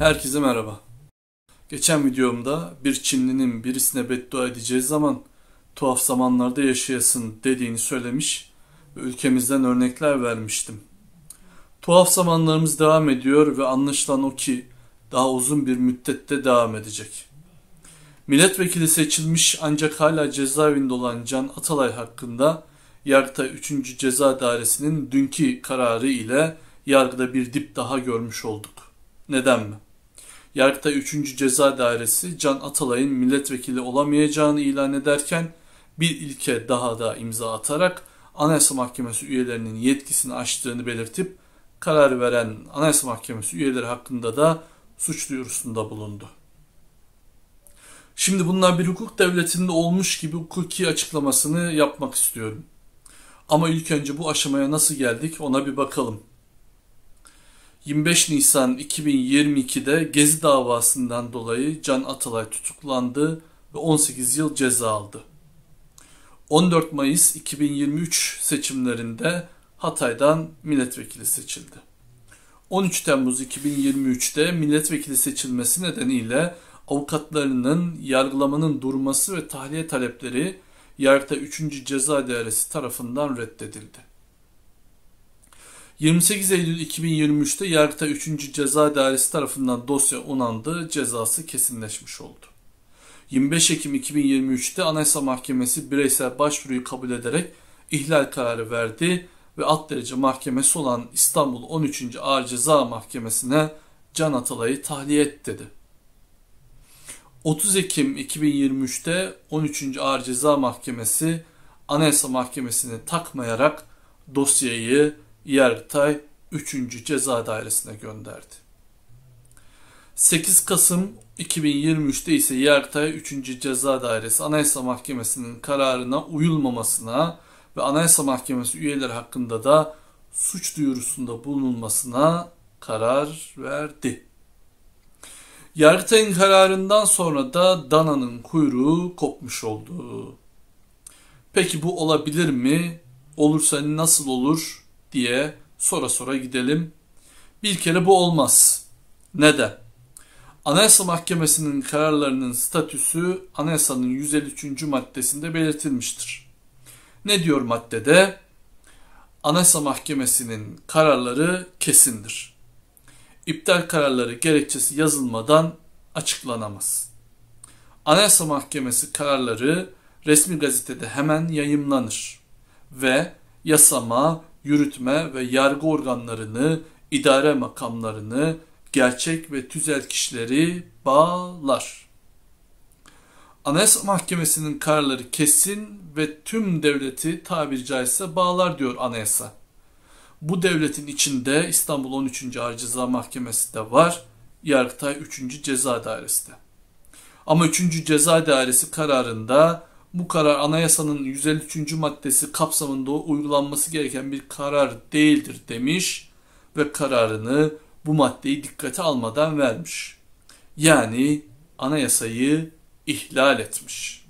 Herkese merhaba. Geçen videomda bir Çinlinin birisine beddua edeceği zaman tuhaf zamanlarda yaşayasın dediğini söylemiş ve ülkemizden örnekler vermiştim. Tuhaf zamanlarımız devam ediyor ve anlaşılan o ki daha uzun bir müddette devam edecek. Milletvekili seçilmiş ancak hala cezaevinde olan Can Atalay hakkında Yargıtay 3. Ceza Dairesi'nin dünkü kararı ile yargıda bir dip daha görmüş olduk. Neden mi? Yargıtay 3. Ceza Dairesi Can Atalay'ın milletvekili olamayacağını ilan ederken bir ilke daha da imza atarak Anayasa Mahkemesi üyelerinin yetkisini aştığını belirtip karar veren Anayasa Mahkemesi üyeleri hakkında da suç duyurusunda bulundu. Şimdi bunlar bir hukuk devletinde olmuş gibi hukuki açıklamasını yapmak istiyorum. Ama ilk önce bu aşamaya nasıl geldik ona bir bakalım. 25 Nisan 2022'de Gezi davasından dolayı Can Atalay tutuklandı ve 18 yıl ceza aldı. 14 Mayıs 2023 seçimlerinde Hatay'dan milletvekili seçildi. 13 Temmuz 2023'te milletvekili seçilmesi nedeniyle avukatlarının yargılamanın durması ve tahliye talepleri yargıta 3. Ceza Dairesi tarafından reddedildi. 28 Eylül 2023'te yargıta 3. Ceza Dairesi tarafından dosya onandı, cezası kesinleşmiş oldu. 25 Ekim 2023'te Anayasa Mahkemesi bireysel başvuruyu kabul ederek ihlal kararı verdi ve derece Mahkemesi olan İstanbul 13. Ağır Ceza Mahkemesi'ne Can Atalay'ı tahliye et dedi. 30 Ekim 2023'te 13. Ağır Ceza Mahkemesi Anayasa Mahkemesi'ni takmayarak dosyayı Yargıtay 3. Ceza Dairesi'ne gönderdi. 8 Kasım 2023'te ise Yargıtay 3. Ceza Dairesi Anayasa Mahkemesi'nin kararına uyulmamasına ve Anayasa Mahkemesi üyeleri hakkında da suç duyurusunda bulunulmasına karar verdi. Yargıtay'ın kararından sonra da dananın kuyruğu kopmuş oldu. Peki bu olabilir mi? Olursa nasıl olur? diye sonra sonra gidelim. Bir kere bu olmaz. Neden? Anayasa Mahkemesi'nin kararlarının statüsü anayasanın 153. maddesinde belirtilmiştir. Ne diyor maddede? Anayasa Mahkemesi'nin kararları kesindir. İptal kararları gerekçesi yazılmadan açıklanamaz. Anayasa Mahkemesi kararları resmi gazetede hemen yayımlanır ve yasama, yürütme ve yargı organlarını, idare makamlarını, gerçek ve tüzel kişileri bağlar. Anayasa Mahkemesi'nin kararları kesin ve tüm devleti tabiri caizse bağlar diyor anayasa. Bu devletin içinde İstanbul 13. Ağır Ceza Mahkemesi de var, Yargıtay 3. Ceza Dairesi de. Ama 3. Ceza Dairesi kararında bu karar anayasanın 153. maddesi kapsamında uygulanması gereken bir karar değildir demiş ve kararını bu maddeyi dikkate almadan vermiş. Yani anayasayı ihlal etmiş.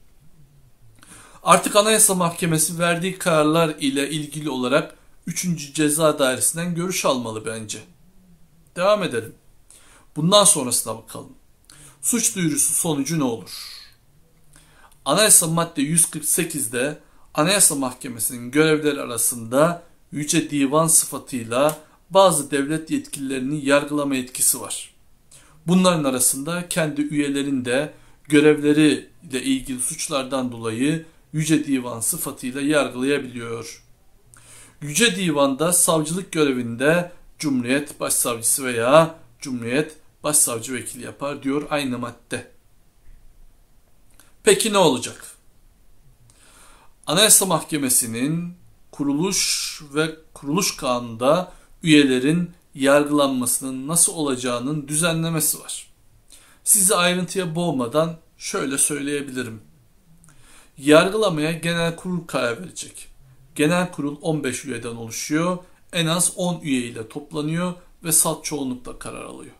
Artık Anayasa Mahkemesi verdiği kararlar ile ilgili olarak 3. Ceza Dairesi'nden görüş almalı bence. Devam edelim. Bundan sonrasına bakalım. Suç duyurusu sonucu ne olur? Anayasa madde 148'de Anayasa Mahkemesi'nin görevleri arasında yüce divan sıfatıyla bazı devlet yetkililerini yargılama yetkisi var. Bunların arasında kendi üyelerinde de görevleri ile ilgili suçlardan dolayı yüce divan sıfatıyla yargılayabiliyor. Yüce divanda savcılık görevinde Cumhuriyet Başsavcısı veya Cumhuriyet Başsavcı Vekili yapar diyor aynı madde. Peki ne olacak? Anayasa Mahkemesi'nin kuruluş ve kuruluş kanunda üyelerin yargılanmasının nasıl olacağının düzenlemesi var. Sizi ayrıntıya boğmadan şöyle söyleyebilirim. Yargılamaya genel kurul karar verecek. Genel kurul 15 üyeden oluşuyor, en az 10 üye ile toplanıyor ve salt çoğunlukla karar alıyor.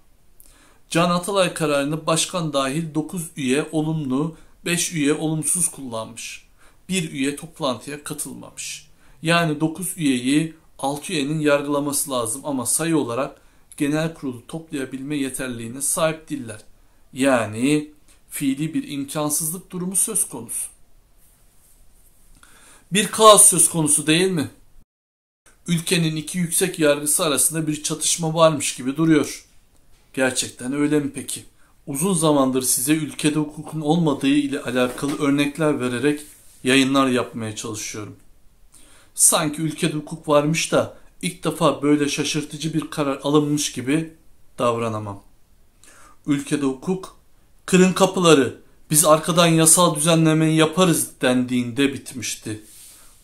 Can Atalay kararını başkan dahil 9 üye olumlu 5 üye olumsuz kullanmış. 1 üye toplantıya katılmamış. Yani 9 üyeyi 6 üyenin yargılaması lazım ama sayı olarak genel kurulu toplayabilme yeterliğine sahip değiller. Yani fiili bir imkansızlık durumu söz konusu. Bir kaos söz konusu değil mi? Ülkenin iki yüksek yargısı arasında bir çatışma varmış gibi duruyor. Gerçekten öyle mi peki? uzun zamandır size ülkede hukukun olmadığı ile alakalı örnekler vererek yayınlar yapmaya çalışıyorum. Sanki ülkede hukuk varmış da ilk defa böyle şaşırtıcı bir karar alınmış gibi davranamam. Ülkede hukuk, kırın kapıları, biz arkadan yasal düzenlemeyi yaparız dendiğinde bitmişti.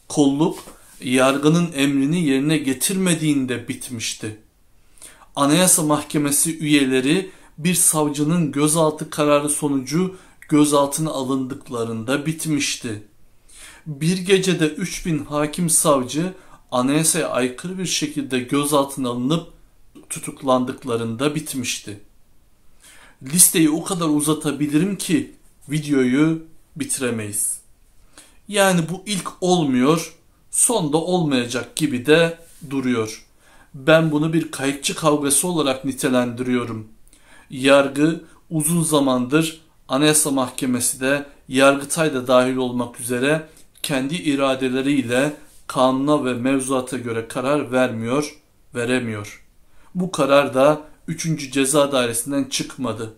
Kolluk, yargının emrini yerine getirmediğinde bitmişti. Anayasa Mahkemesi üyeleri bir savcının gözaltı kararı sonucu gözaltına alındıklarında bitmişti. Bir gecede 3000 hakim savcı anayasaya aykırı bir şekilde gözaltına alınıp tutuklandıklarında bitmişti. Listeyi o kadar uzatabilirim ki videoyu bitiremeyiz. Yani bu ilk olmuyor, son da olmayacak gibi de duruyor. Ben bunu bir kayıkçı kavgası olarak nitelendiriyorum.'' yargı uzun zamandır Anayasa Mahkemesi de Yargıtay da dahil olmak üzere kendi iradeleriyle kanuna ve mevzuata göre karar vermiyor, veremiyor. Bu karar da 3. Ceza Dairesi'nden çıkmadı.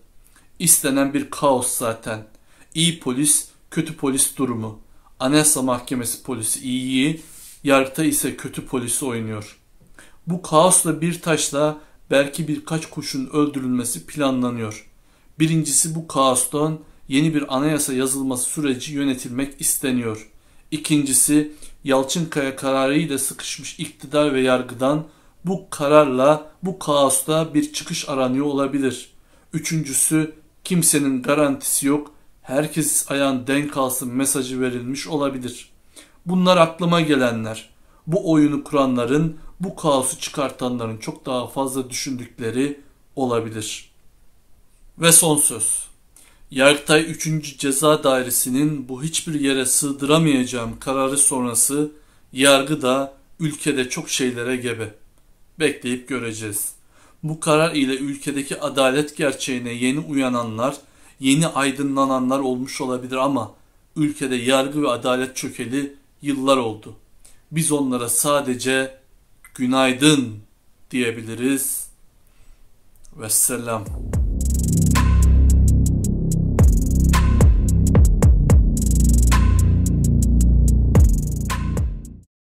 İstenen bir kaos zaten. İyi polis, kötü polis durumu. Anayasa Mahkemesi polisi iyiyi, yargıta ise kötü polisi oynuyor. Bu kaosla bir taşla belki birkaç kuşun öldürülmesi planlanıyor. Birincisi bu kaostan yeni bir anayasa yazılması süreci yönetilmek isteniyor. İkincisi Yalçınkaya kararıyla sıkışmış iktidar ve yargıdan bu kararla bu kaosta bir çıkış aranıyor olabilir. Üçüncüsü kimsenin garantisi yok, herkes ayağın denk alsın mesajı verilmiş olabilir. Bunlar aklıma gelenler. Bu oyunu kuranların bu kaosu çıkartanların çok daha fazla düşündükleri olabilir. Ve son söz. Yargıtay 3. Ceza Dairesi'nin bu hiçbir yere sığdıramayacağım kararı sonrası yargı da ülkede çok şeylere gebe. Bekleyip göreceğiz. Bu karar ile ülkedeki adalet gerçeğine yeni uyananlar, yeni aydınlananlar olmuş olabilir ama ülkede yargı ve adalet çökeli yıllar oldu. Biz onlara sadece günaydın diyebiliriz. Vesselam.